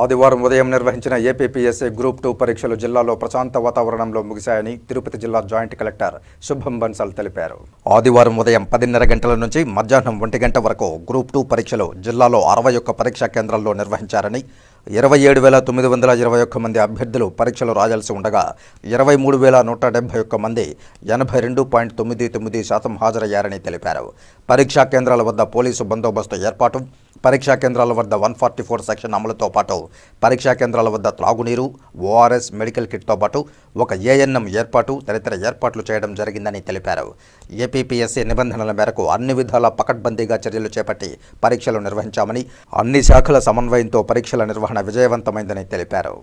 ఆదివారం ఉదయం నిర్వహించిన ఏపీపీఎస్ఏ గ్రూప్ టూ పరీక్షలు జిల్లాలో ప్రశాంత వాతావరణంలో ముగిశాయని తిరుపతి జిల్లా జాయింట్ కలెక్టర్ శుభం బన్సల్ తెలిపారు ఆదివారం ఉదయం పదిన్నర గంటల నుంచి మధ్యాహ్నం ఒంటి గంట వరకు గ్రూప్ టూ పరీక్షలు జిల్లాలో అరవై ఒక్క పరీక్షా కేంద్రాల్లో నిర్వహించారని ఇరవై ఏడు వేల తొమ్మిది వందల ఇరవై ఒక్క మంది అభ్యర్థులు పరీక్షలు రాయాల్సి ఉండగా ఇరవై మూడు వేల నూట డెబ్బై ఒక్క మంది ఎనభై రెండు పాయింట్ తొమ్మిది తొమ్మిది శాతం హాజరయ్యారని తెలిపారు పరీక్షా కేంద్రాల వద్ద పోలీసు బందోబస్తు ఏర్పాటు పరీక్షా కేంద్రాల వద్ద వన్ ఫార్టీ ఫోర్ సెక్షన్ అమలుతో పాటు పరీక్షా కేంద్రాల వద్ద త్రాగునీరు ఓఆర్ఎస్ మెడికల్ కిట్తో పాటు ఒక ఏఎన్ఎం ఏర్పాటు తదితర ఏర్పాట్లు చేయడం జరిగిందని తెలిపారు ఏపీపీఎస్సీ నిబంధనల మేరకు అన్ని విధాల పకడ్బందీగా చర్యలు చేపట్టి పరీక్షలు నిర్వహించామని అన్ని శాఖల సమన్వయంతో పరీక్షల నిర్వహణ విజయవంతమైందని తెలిపారు